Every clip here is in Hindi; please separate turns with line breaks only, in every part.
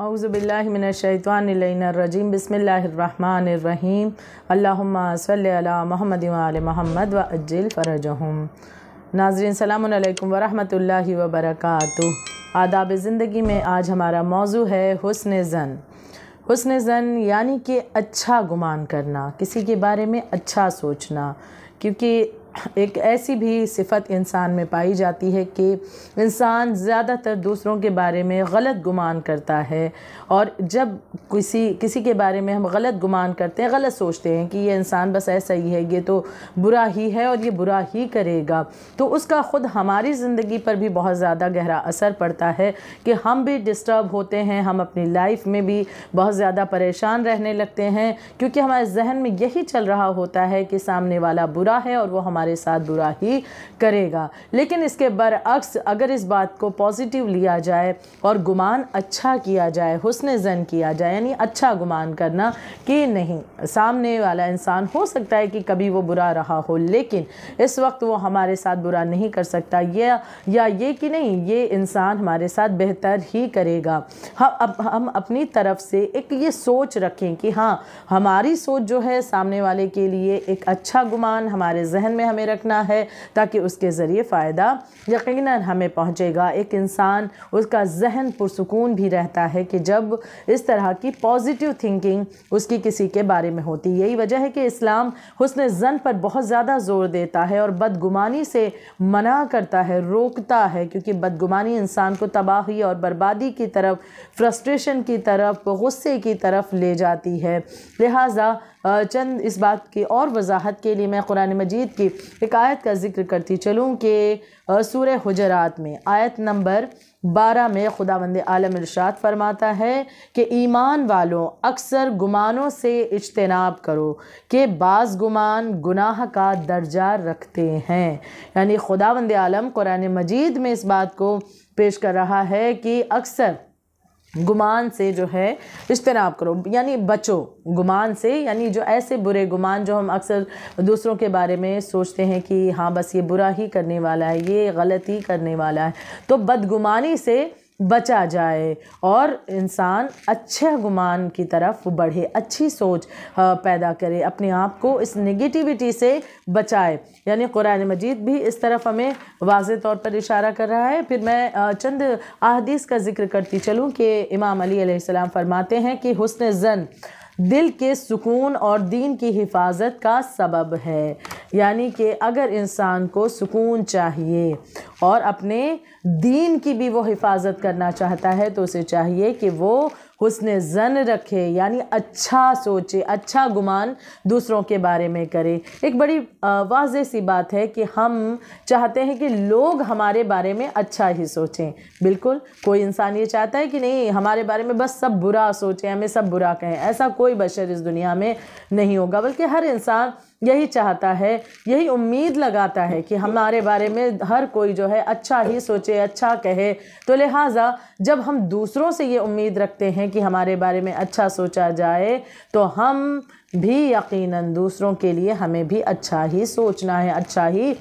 أعوذ بالله من الشيطان اللین الرجيم بسم الله الرحمن الرحيم اللهم صل على محمد وعلى محمد و فرجهم नाजरीन सलामकुम वरहमल वबरक आदाब ज़िंदगी में आज हमारा मौजू है हसन ज़न हसन ज़न यानी कि अच्छा गुमान करना किसी के बारे में अच्छा सोचना क्योंकि एक ऐसी भी सिफत इंसान में पाई जाती है कि इंसान ज़्यादातर दूसरों के बारे में गलत गुमान करता है और जब किसी किसी के बारे में हम गलत गुमान करते हैं गलत सोचते हैं कि ये इंसान बस ऐसा ही है ये तो बुरा ही है और ये बुरा ही करेगा तो उसका ख़ुद हमारी ज़िंदगी पर भी बहुत ज़्यादा गहरा असर पड़ता है कि हम भी डिस्टर्ब होते हैं हम अपनी लाइफ में भी बहुत ज़्यादा परेशान रहने लगते हैं क्योंकि हमारे जहन में यही चल रहा होता है कि सामने वाला बुरा है और वो हमारे साथ बुरा ही करेगा लेकिन इसके बरअक्स अगर इस बात को पॉजिटिव लिया जाए और गुमान अच्छा किया जाए हुसन जन किया जाए यानी अच्छा गुमान करना कि नहीं सामने वाला इंसान हो सकता है कि कभी वो बुरा रहा हो लेकिन इस वक्त वो हमारे साथ बुरा नहीं कर सकता यह या ये कि नहीं ये इंसान हमारे साथ बेहतर ही करेगा हम अब हम अपनी तरफ से एक ये सोच रखें कि हाँ हमारी सोच जो है सामने वाले के लिए एक अच्छा गुमान हमारे जहन में हमें रखना है ताकि उसके ज़रिए फ़ायदा यकीन हमें पहुँचेगा एक इंसान उसका जहन पुरसकून भी रहता है कि जब इस तरह की पॉजिटिव थिंकिंग उसकी किसी के बारे में होती यही वजह है कि इस्लाम हुसन ज़न पर बहुत ज़्यादा ज़ोर देता है और बदगुमानी से मना करता है रोकता है क्योंकि बदगुमानी इंसान को तबाही और बर्बादी की तरफ फ्रस्ट्रेशन की तरफ गुस्से की तरफ ले जाती है लिहाजा चंद इस बात की और वजाहत के लिए मैं कुरान मजीद की एक आयत का जिक्र करती चलूँ कि सूर हजरात में आयत नंबर बारह में खुदा बंद आलम इर्शाद फरमाता है कि ईमान वालों अक्सर गुमानों से इजतनाब करो कि बाज़ गुमान गुनाह का दर्जा रखते हैं यानी खुदा बंद आलम कुरान मजीद में इस बात को पेश कर रहा है कि अक्सर गुमान से जो है इज्तनाब करो यानी बचो गुमान से यानी जो ऐसे बुरे गुमान जो हम अक्सर दूसरों के बारे में सोचते हैं कि हाँ बस ये बुरा ही करने वाला है ये गलत ही करने वाला है तो बदगुमानी से बचा जाए और इंसान अच्छे गुमान की तरफ बढ़े अच्छी सोच पैदा करे अपने आप को इस नेगेटिविटी से बचाए यानी कुरान मजीद भी इस तरफ हमें वाज तौर पर इशारा कर रहा है फिर मैं चंद अहदीस का जिक्र करती चलूँ कि इमाम अली अलैहिस्सलाम फरमाते हैं कि हसन जन दिल के सुकून और दीन की हिफाजत का सबब है यानी कि अगर इंसान को सुकून चाहिए और अपने दीन की भी वो हिफाजत करना चाहता है तो उसे चाहिए कि वो हुसन जन रखे यानी अच्छा सोचे अच्छा गुमान दूसरों के बारे में करे एक बड़ी वाज सी बात है कि हम चाहते हैं कि लोग हमारे बारे में अच्छा ही सोचें बिल्कुल कोई इंसान ये चाहता है कि नहीं हमारे बारे में बस सब बुरा सोचें हमें सब बुरा कहें ऐसा कोई बशर इस दुनिया में नहीं होगा बल्कि हर इंसान यही चाहता है यही उम्मीद लगाता है कि हमारे बारे में हर कोई जो है अच्छा ही सोचे अच्छा कहे तो लिहाजा जब हम दूसरों से ये उम्मीद रखते हैं कि हमारे बारे में अच्छा सोचा जाए तो हम भी यकीनन दूसरों के लिए हमें भी अच्छा ही सोचना है अच्छा ही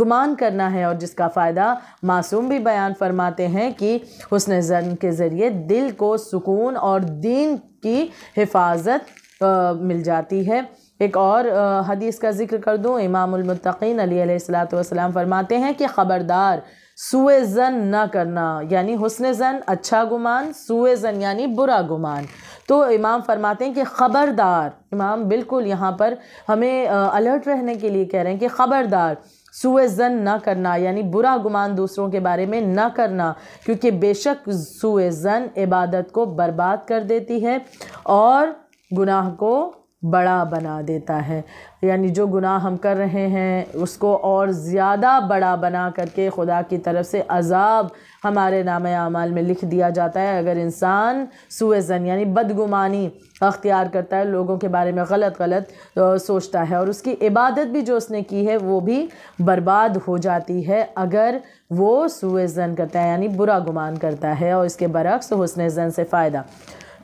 गुमान करना है और जिसका फ़ायदा मासूम भी बयान फरमाते हैं कि हुसन जन के ज़रिए दिल को सुकून और दीन की हिफाजत मिल जाती है एक और हदीस का जिक्र कर दूँ इमामतकीन अलीसलाम फरमाते हैं कि ख़बरदार सुए जन ना करना यानी हसन जन अच्छा गुमान सुए जन यानी बुरा गुमान तो इमाम फरमाते हैं कि ख़बरदार इमाम बिल्कुल यहाँ पर हमें अलर्ट रहने के लिए कह रहे हैं कि ख़बरदार सुए जन ना करना यानी बुरा गुमान दूसरों के बारे में ना करना क्योंकि बेशक सुए जन इबादत को बर्बाद कर देती है और गुनाह को बड़ा बना देता है यानी जो गुनाह हम कर रहे हैं उसको और ज़्यादा बड़ा बना करके खुदा की तरफ से अजाब हमारे नाम आमाल में लिख दिया जाता है अगर इंसान सुएजन यानी बदगुमानी अख्तियार करता है लोगों के बारे में गलत गलत तो सोचता है और उसकी इबादत भी जो उसने की है वो भी बर्बाद हो जाती है अगर वो सुएजन करता है यानी बुरा गुमान करता है और इसके बरक्स हुसन जन से फ़ायदा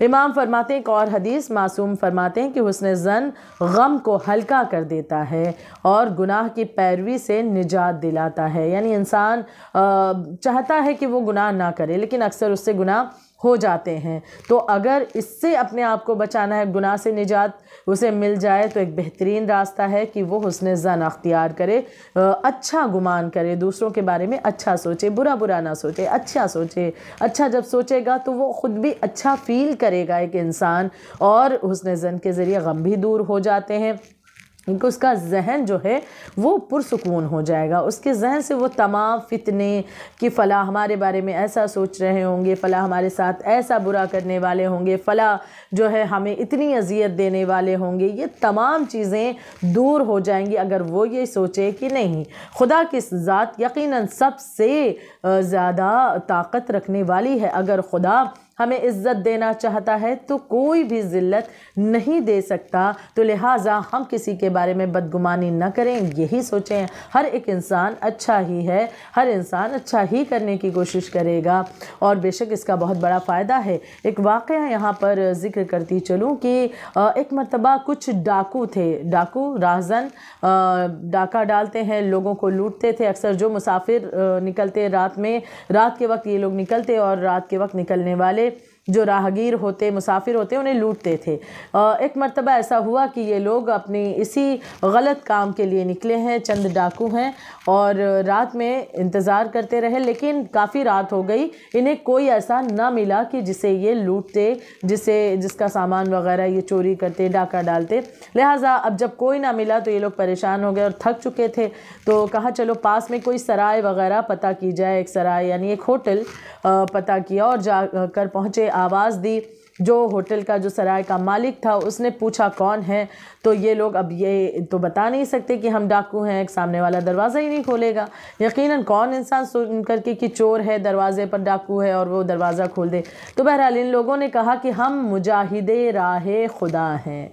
इमाम फरमाते हैं एक और हदीस मासूम फरमाते हैं कि उसने ज़न गम को हल्का कर देता है और गुनाह की पैरवी से निजात दिलाता है यानी इंसान चाहता है कि वो गुनाह ना करे लेकिन अक्सर उससे गुनाह हो जाते हैं तो अगर इससे अपने आप को बचाना है गुनाह से निजात उसे मिल जाए तो एक बेहतरीन रास्ता है कि वो उसने जन अख्तियार करे अच्छा गुमान करे दूसरों के बारे में अच्छा सोचे बुरा बुरा ना सोचे अच्छा सोचे अच्छा जब सोचेगा तो वो ख़ुद भी अच्छा फ़ील करेगा एक इंसान और उसने जन के ज़रिए गम भी दूर हो जाते हैं क्योंकि उसका जहन जो है वो पुरसकून हो जाएगा उसके जहन से वो तमाम फितने कि फ़ला हमारे बारे में ऐसा सोच रहे होंगे फ़ला हमारे साथ ऐसा बुरा करने वाले होंगे फ़ला जो है हमें इतनी अजियत देने वाले होंगे ये तमाम चीज़ें दूर हो जाएंगी अगर वो ये सोचे कि नहीं खुदा की ज़ात यकीन सबसे ज़्यादा ताकत रखने वाली है अगर खुदा हमें इज्जत देना चाहता है तो कोई भी ज़िल्लत नहीं दे सकता तो लिहाजा हम किसी के बारे में बदगुमानी ना करें यही सोचें हर एक इंसान अच्छा ही है हर इंसान अच्छा ही करने की कोशिश करेगा और बेशक इसका बहुत बड़ा फ़ायदा है एक वाक़ यहाँ पर ज़िक्र करती चलूँ कि एक मरतबा कुछ डाकू थे डाकू राजन डाका डालते हैं लोगों को लूटते थे अक्सर जो मुसाफिर निकलते रात में रात के वक्त ये लोग निकलते और रात के वक्त निकलने वाले जो राहगीर होते मुसाफिर होते उन्हें लूटते थे एक मरतबा ऐसा हुआ कि ये लोग अपनी इसी गलत काम के लिए निकले हैं चंद डाकू हैं और रात में इंतज़ार करते रहे लेकिन काफ़ी रात हो गई इन्हें कोई ऐसा ना मिला कि जिसे ये लूटते जिसे जिसका सामान वगैरह ये चोरी करते डाका डालते लिहाजा अब जब कोई ना मिला तो ये लोग परेशान हो गए और थक चुके थे तो कहा चलो पास में कोई सराय वगैरह पता की जाए एक सराय यानी एक होटल पता किया और जा कर पहुँचे आवाज़ दी जो होटल का जो सराय का मालिक था उसने पूछा कौन है तो ये लोग अब ये तो बता नहीं सकते कि हम डाकू हैं सामने वाला दरवाज़ा ही नहीं खोलेगा यकीनन कौन इंसान सुन करके कि चोर है दरवाज़े पर डाकू है और वो दरवाज़ा खोल दे तो बहरहाल इन लोगों ने कहा कि हम मुजाहिद राह खुदा हैं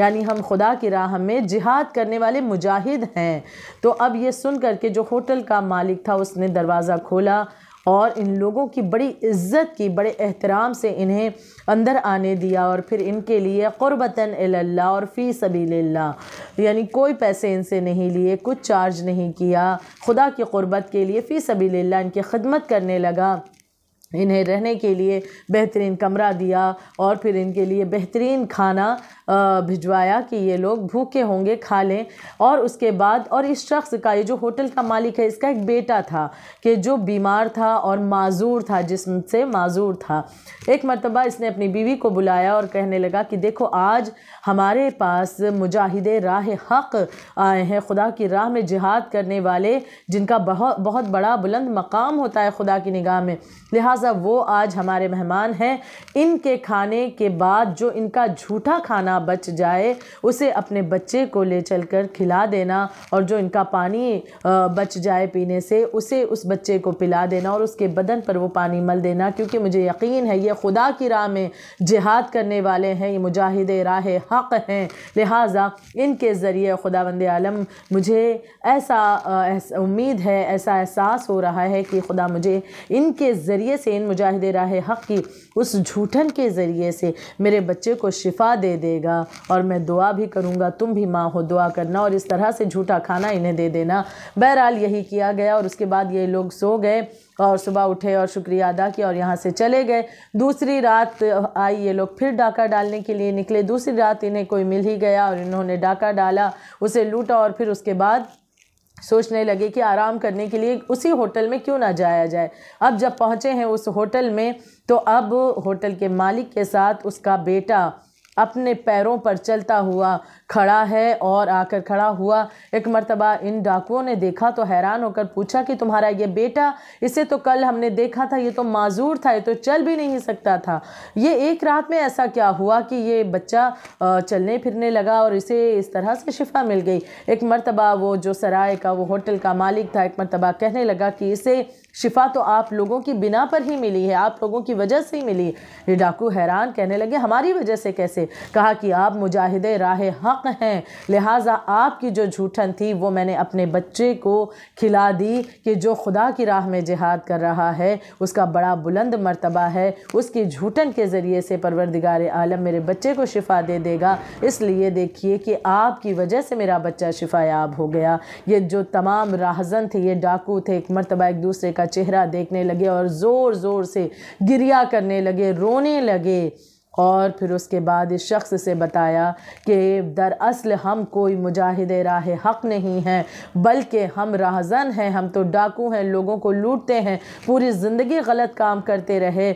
यानी हम खुदा की राह में जिहाद करने वाले मुजाहिद हैं तो अब ये सुन करके जो होटल का मालिक था उसने दरवाज़ा खोला और इन लोगों की बड़ी इज़्ज़त की बड़े एहतराम से इन्हें अंदर आने दिया और फिर इनके लिए क़ुरबता अल्लाह और फ़ी सबीलिल्लाह यानी कोई पैसे इनसे नहीं लिए कुछ चार्ज नहीं किया खुदा की क़ुरबत के लिए फ़ी सबीलिल्लाह इनकी खदमत करने लगा इन्हें रहने के लिए बेहतरीन कमरा दिया और फिर इनके लिए बेहतरीन खाना भिजवाया कि ये लोग भूखे होंगे खा लें और उसके बाद और इस शख्स का ये जो होटल का मालिक है इसका एक बेटा था कि जो बीमार था और माजूर था जिसम से माजूर था एक मरतबा इसने अपनी बीवी को बुलाया और कहने लगा कि देखो आज हमारे पास मुजाहिद राह हक़ आए हैं खुदा की राह में जिहाद करने वाले जिनका बहुत बहुत बड़ा बुलंद मकाम होता है खुदा की निगाह में लिहाजा लिहाजा वो आज हमारे मेहमान हैं इनके खाने के बाद जो इनका झूठा खाना बच जाए उसे अपने बच्चे को ले चल कर खिला देना और जो इनका पानी बच जाए पीने से उसे उस बच्चे को पिला देना और उसके बदन पर वो पानी मल देना क्योंकि मुझे यकीन है ये खुदा की राह में जिहाद करने वाले हैं ये मुजाहिद राह हक़ हैं लिहाजा इनके ज़रिए खुदा बंद आलम मुझे ऐसा उम्मीद है ऐसा एहसास हो रहा है कि खुदा मुझे इनके ज़रिए हुसैन मुजाहिद राह हक़ की उस झूठन के ज़रिए से मेरे बच्चे को शिफा दे देगा और मैं दुआ भी करूँगा तुम भी माँ हो दुआ करना और इस तरह से झूठा खाना इन्हें दे देना बहरहाल यही किया गया और उसके बाद ये लोग सो गए और सुबह उठे और शुक्रिया अदा किया और यहाँ से चले गए दूसरी रात आई ये लोग फिर डाका डालने के लिए निकले दूसरी रात इन्हें कोई मिल ही गया और इन्होंने डाका डाला उसे लूटा और फिर उसके बाद सोचने लगे कि आराम करने के लिए उसी होटल में क्यों ना जाया जाए अब जब पहुँचे हैं उस होटल में तो अब होटल के मालिक के साथ उसका बेटा अपने पैरों पर चलता हुआ खड़ा है और आकर खड़ा हुआ एक मरतबा इन डाकुओं ने देखा तो हैरान होकर पूछा कि तुम्हारा ये बेटा इसे तो कल हमने देखा था ये तो माजूर था ये तो चल भी नहीं सकता था ये एक रात में ऐसा क्या हुआ कि ये बच्चा चलने फिरने लगा और इसे इस तरह से शिफा मिल गई एक मरतबा वो जो सराय का वो होटल का मालिक था एक मरतबा कहने लगा कि इसे शिफा तो आप लोगों की बिना पर ही मिली है आप लोगों की वजह से ही मिली ये डाकू हैरान कहने लगे हमारी वजह से कैसे कहा कि आप मुजाहिद राह हाँ हक़ हैं लिहाजा आपकी जो झूठन थी वो मैंने अपने बच्चे को खिला दी कि जो खुदा की राह में जिहाद कर रहा है उसका बड़ा बुलंद मरतबा है उसकी झूठन के ज़रिए से परवरदिगार आलम मेरे बच्चे को शिफा दे देगा इसलिए देखिए कि आपकी वजह से मेरा बच्चा शिफायाब हो गया ये जो तमाम राहजन थे ये डाकू थे एक मरतबा एक दूसरे का चेहरा देखने लगे और ज़ोर ज़ोर से गिरिया करने लगे रोने लगे और फिर उसके बाद इस शख्स से बताया कि दरअसल हम कोई मुजाहिद राह हक नहीं हैं बल्कि हम राहजन हैं हम तो डाकू हैं लोगों को लूटते हैं पूरी ज़िंदगी गलत काम करते रहे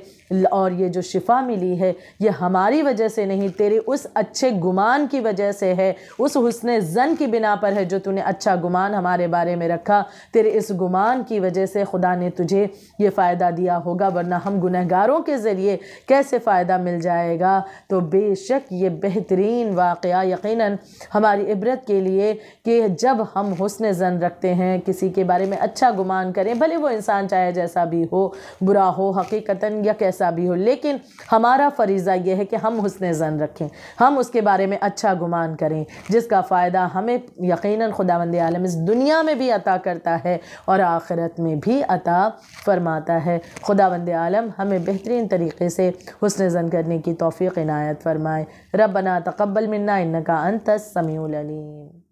और ये जो शिफा मिली है ये हमारी वजह से नहीं तेरे उस अच्छे गुमान की वजह से है उस हसन जन की बिना पर है जो तूने अच्छा गुमान हमारे बारे में रखा तेरे इस गुमान की वजह से खुदा ने तुझे ये फ़ायदा दिया होगा वरना हम गुनहगारों के ज़रिए कैसे फ़ायदा मिल जाए जाएगा तो बेशक ये बेहतरीन वाक़ यकीन हमारी इबरत के लिए कि जब हम हसन जन रखते हैं किसी के बारे में अच्छा गुमान करें भले वो इंसान चाहे जैसा भी हो बुरा हो हकीकता या कैसा भी हो लेकिन हमारा फरीज़ा यह है कि हम हसन जन रखें हम उसके बारे में अच्छा गुमान करें जिसका फ़ायदा हमें यकीन खुदावंद आलम इस दुनिया में भी अता करता है और आखिरत में भी अता फरमाता है खुदा आलम हमें बेहतरीन तरीके से हसन जन करने की توفيق عنايت فرمائے ربنا تقبل منا انك انت السميع العليم